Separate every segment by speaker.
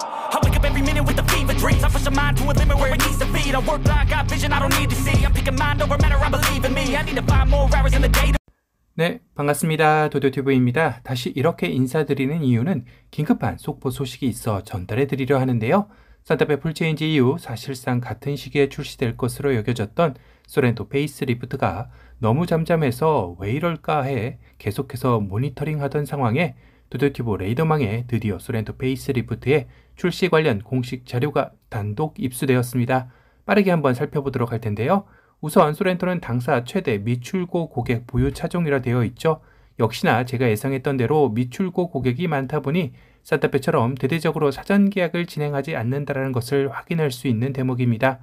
Speaker 1: I wake up every minute with a fever dreams. I push a mind to a limit where it needs to feed. I work blind, got vision I don't need to see. I'm picking mind over matter, I believe in me. I need to find more hours in the day to 네, 반갑습니다. 도도튜브입니다. 다시 이렇게 인사드리는 이유는 긴급한 속보 소식이 있어 전달해 드리려 하는데요. 산타페 풀체인지 이후 사실상 같은 시기에 출시될 것으로 여겨졌던 소렌토 페이스리프트가 너무 잠잠해서 왜 이럴까 해 계속해서 모니터링하던 상황에 도더티보 레이더망에 드디어 소렌토 페이스리프트의 출시 관련 공식 자료가 단독 입수되었습니다. 빠르게 한번 살펴보도록 할 텐데요. 우선 소렌토는 당사 최대 미출고 고객 보유 차종이라 되어 있죠. 역시나 제가 예상했던 대로 미출고 고객이 많다 보니 산타페처럼 대대적으로 사전 계약을 진행하지 않는다라는 것을 확인할 수 있는 대목입니다.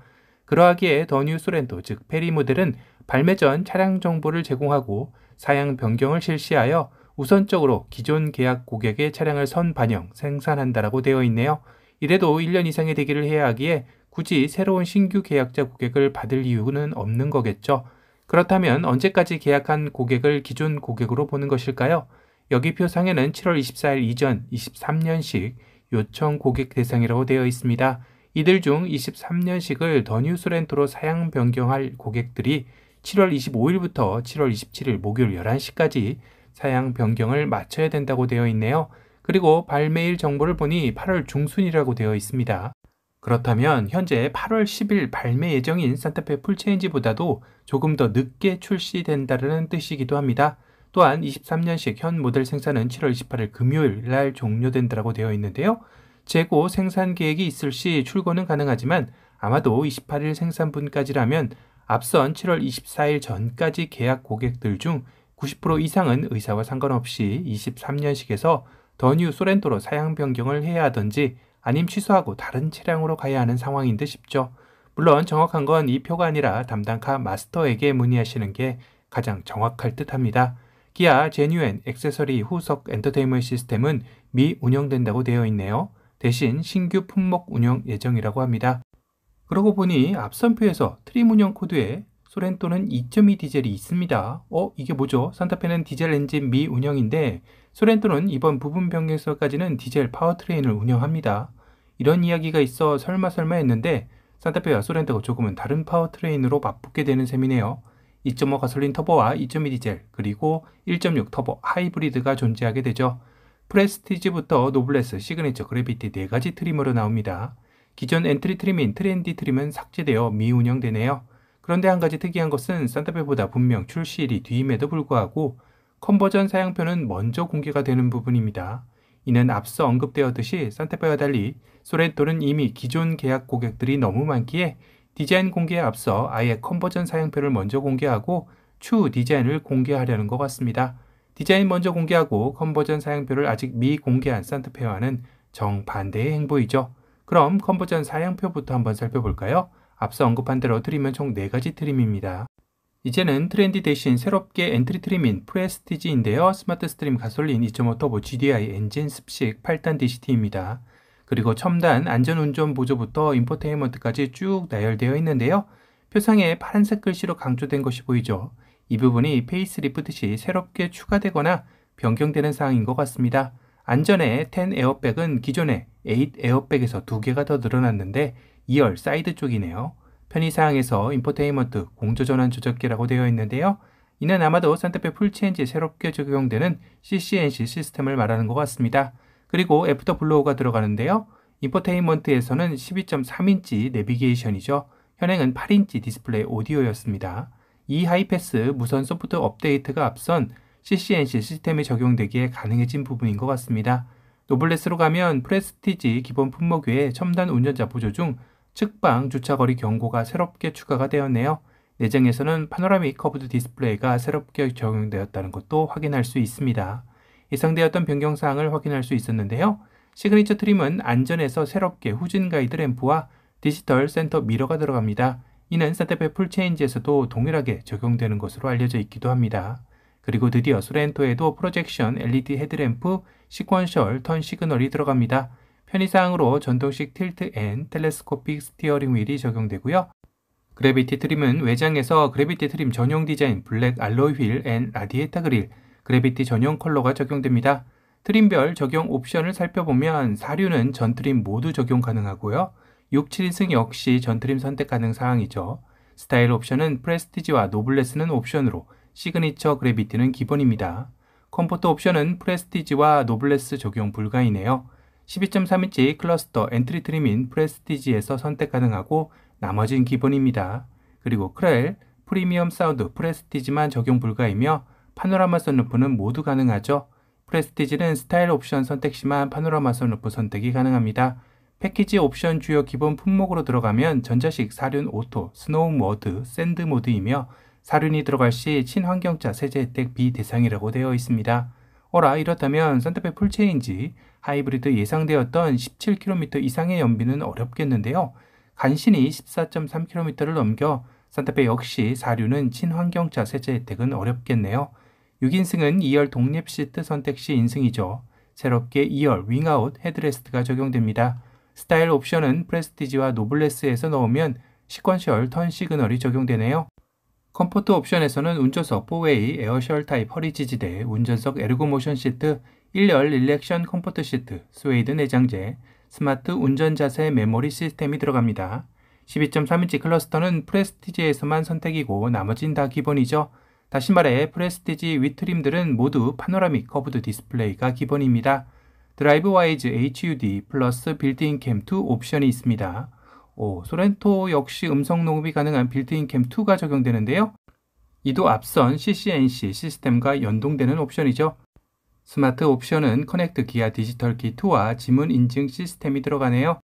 Speaker 1: 그러하기에 더 뉴 소렌토 즉 페리 모델은 발매 전 차량 정보를 제공하고 사양 변경을 실시하여 우선적으로 기존 계약 고객의 차량을 선반영, 생산한다라고 되어 있네요. 이래도 1년 이상의 대기를 해야 하기에 굳이 새로운 신규 계약자 고객을 받을 이유는 없는 거겠죠. 그렇다면 언제까지 계약한 고객을 기존 고객으로 보는 것일까요? 여기표 상에는 7월 24일 이전 23년식 요청 고객 대상이라고 되어 있습니다. 이들 중 23년식을 더뉴스 렌트로 사양 변경할 고객들이 7월 25일부터 7월 27일 목요일 11시까지 사양 변경을 마쳐야 된다고 되어 있네요. 그리고 발매일 정보를 보니 8월 중순이라고 되어 있습니다. 그렇다면 현재 8월 10일 발매 예정인 산타페 풀체인지보다도 조금 더 늦게 출시된다는 뜻이기도 합니다. 또한 23년식 현 모델 생산은 7월 28일 금요일 날 종료된다고 되어 있는데요. 재고 생산 계획이 있을 시 출고는 가능하지만 아마도 28일 생산분까지라면 앞선 7월 24일 전까지 계약 고객들 중90% 이상은 의사와 상관없이 23년식에서 더 뉴 소렌토로 사양 변경을 해야 하든지 아님 취소하고 다른 차량으로 가야 하는 상황인 듯 싶죠. 물론 정확한 건 이 표가 아니라 담당카 마스터에게 문의하시는 게 가장 정확할 듯 합니다. 기아 제뉴엔 액세서리 후속 엔터테인먼트 시스템은 미 운영된다고 되어 있네요. 대신 신규 품목 운영 예정이라고 합니다. 그러고 보니 앞선 표에서 트림 운영 코드에 소렌토는 2.2 디젤이 있습니다. 어, 이게 뭐죠? 산타페는 디젤 엔진 미운영인데 소렌토는 이번 부분 변경서까지는 디젤 파워트레인을 운영합니다. 이런 이야기가 있어 설마 설마 했는데 산타페와 소렌토가 조금은 다른 파워트레인으로 맞붙게 되는 셈이네요. 2.5 가솔린 터보와 2.2 디젤 그리고 1.6 터보 하이브리드가 존재하게 되죠. 프레스티지부터 노블레스, 시그니처, 그래비티 네 가지 트림으로 나옵니다. 기존 엔트리 트림인 트렌디 트림은 삭제되어 미운영되네요. 그런데 한 가지 특이한 것은 산타페보다 분명 출시일이 뒤임에도 불구하고 컨버전 사양표는 먼저 공개가 되는 부분입니다. 이는 앞서 언급되었듯이 산타페와 달리 소렌토는 이미 기존 계약 고객들이 너무 많기에 디자인 공개에 앞서 아예 컨버전 사양표를 먼저 공개하고 추후 디자인을 공개하려는 것 같습니다. 디자인 먼저 공개하고 컨버전 사양표를 아직 미공개한 산타페와는 정반대의 행보이죠. 그럼 컨버전 사양표부터 한번 살펴볼까요? 앞서 언급한 대로 트림은 총 4가지 트림입니다. 이제는 트렌디 대신 새롭게 엔트리 트림인 프레스티지인데요. 스마트 스트림 가솔린 2.5 터보 GDI 엔진 습식 8단 DCT입니다. 그리고 첨단 안전운전 보조부터 인포테인먼트까지 쭉 나열되어 있는데요. 표상에 파란색 글씨로 강조된 것이 보이죠. 이 부분이 페이스리프트 시 새롭게 추가되거나 변경되는 사항인 것 같습니다. 안전에 10 에어백은 기존의 8 에어백에서 2개가 더 늘어났는데 2열 사이드 쪽이네요. 편의사항에서 인포테인먼트 공조전환 조작기라고 되어 있는데요. 이는 아마도 산타페 풀체인지에 새롭게 적용되는 CCNC 시스템을 말하는 것 같습니다. 그리고 애프터 블로우가 들어가는데요. 인포테인먼트에서는 12.3인치 내비게이션이죠. 현행은 8인치 디스플레이 오디오였습니다. 이 하이패스 무선 소프트 업데이트가 앞선 CCNC 시스템이 적용되기에 가능해진 부분인 것 같습니다. 노블레스로 가면 프레스티지 기본 품목 외에 첨단 운전자 보조 중 측방 주차거리 경고가 새롭게 추가가 되었네요. 내장에서는 파노라믹 커브드 디스플레이가 새롭게 적용되었다는 것도 확인할 수 있습니다. 예상되었던 변경사항을 확인할 수 있었는데요. 시그니처 트림은 안전에서 새롭게 후진 가이드 램프와 디지털 센터 미러가 들어갑니다. 이는 산타페 풀체인지에서도 동일하게 적용되는 것으로 알려져 있기도 합니다. 그리고 드디어 소렌토에도 프로젝션 LED 헤드램프, 시퀀셜 턴 시그널이 들어갑니다. 편의사항으로 전동식 틸트 앤 텔레스코픽 스티어링 휠이 적용되고요. 그래비티 트림은 외장에서 그래비티 트림 전용 디자인 블랙 알로이 휠 앤 라디에타 그릴, 그래비티 전용 컬러가 적용됩니다. 트림별 적용 옵션을 살펴보면 4류는 전트림 모두 적용 가능하고요. 6, 7인승 역시 전트림 선택 가능 사항이죠. 스타일 옵션은 프레스티지와 노블레스는 옵션으로 시그니처 그래비티는 기본입니다. 컴포트 옵션은 프레스티지와 노블레스 적용 불가이네요. 12.3인치 클러스터 엔트리 트림인 프레스티지에서 선택 가능하고 나머진 기본입니다. 그리고 크렐 프리미엄 사운드 프레스티지만 적용 불가이며 파노라마 선루프는 모두 가능하죠. 프레스티지는 스타일 옵션 선택 시만 파노라마 선루프 선택이 가능합니다. 패키지 옵션 주요 기본 품목으로 들어가면 전자식 사륜 오토, 스노우 모드, 샌드 모드이며 사륜이 들어갈 시 친환경차 세제 혜택 비대상이라고 되어 있습니다. 어라 이렇다면 산타페 풀체인지 하이브리드 예상되었던 17km 이상의 연비는 어렵겠는데요. 간신히 14.3km를 넘겨 산타페 역시 사륜은 친환경차 세제 혜택은 어렵겠네요. 6인승은 2열 독립 시트 선택 시 인승이죠. 새롭게 2열 윙아웃 헤드레스트가 적용됩니다. 스타일 옵션은 프레스티지와 노블레스에서 넣으면 시퀀셜 턴 시그널이 적용되네요. 컴포트 옵션에서는 운전석 4웨이 에어셜 타입 허리 지지대, 운전석 에르고모션 시트, 1열 릴렉션 컴포트 시트, 스웨이드 내장재, 스마트 운전 자세 메모리 시스템이 들어갑니다. 12.3인치 클러스터는 프레스티지에서만 선택이고 나머진 다 기본이죠. 다시 말해 프레스티지 위트림들은 모두 파노라믹 커브드 디스플레이가 기본입니다. 드라이브 와이즈 HUD 플러스 빌트인 캠2 옵션이 있습니다. 5. 소렌토 역시 음성 녹음이 가능한 빌트인 캠2가 적용되는데요. 이도 앞선 CCNC 시스템과 연동되는 옵션이죠. 스마트 옵션은 커넥트 기아 디지털 키2와 지문 인증 시스템이 들어가네요.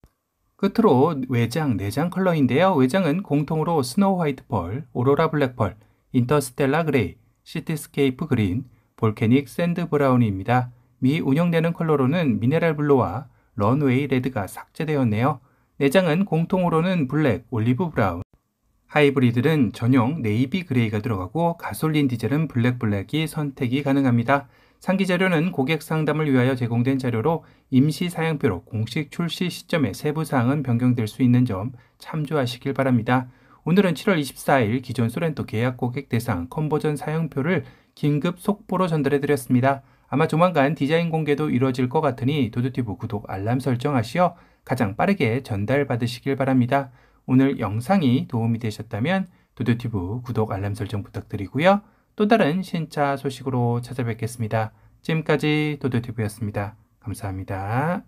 Speaker 1: 끝으로 외장, 내장 컬러인데요. 외장은 공통으로 스노우 화이트 펄, 오로라 블랙 펄, 인터스텔라 그레이, 시티스케이프 그린, 볼케닉 샌드 브라운입니다. 미 운영되는 컬러로는 미네랄 블루와 런웨이 레드가 삭제되었네요. 내장은 공통으로는 블랙, 올리브 브라운, 하이브리드는 전용 네이비 그레이가 들어가고 가솔린 디젤은 블랙 블랙이 선택이 가능합니다. 상기 자료는 고객 상담을 위하여 제공된 자료로 임시 사양표로 공식 출시 시점에 세부 사항은 변경될 수 있는 점 참조하시길 바랍니다. 오늘은 7월 24일 기존 소렌토 계약 고객 대상 컨버전 사용표를 긴급 속보로 전달해 드렸습니다. 아마 조만간 디자인 공개도 이뤄질 것 같으니 도드티브 구독 알람 설정하시어 가장 빠르게 전달받으시길 바랍니다. 오늘 영상이 도움이 되셨다면 도도튜브 구독 알람 설정 부탁드리고요. 또 다른 신차 소식으로 찾아뵙겠습니다. 지금까지 도도튜브였습니다. 감사합니다.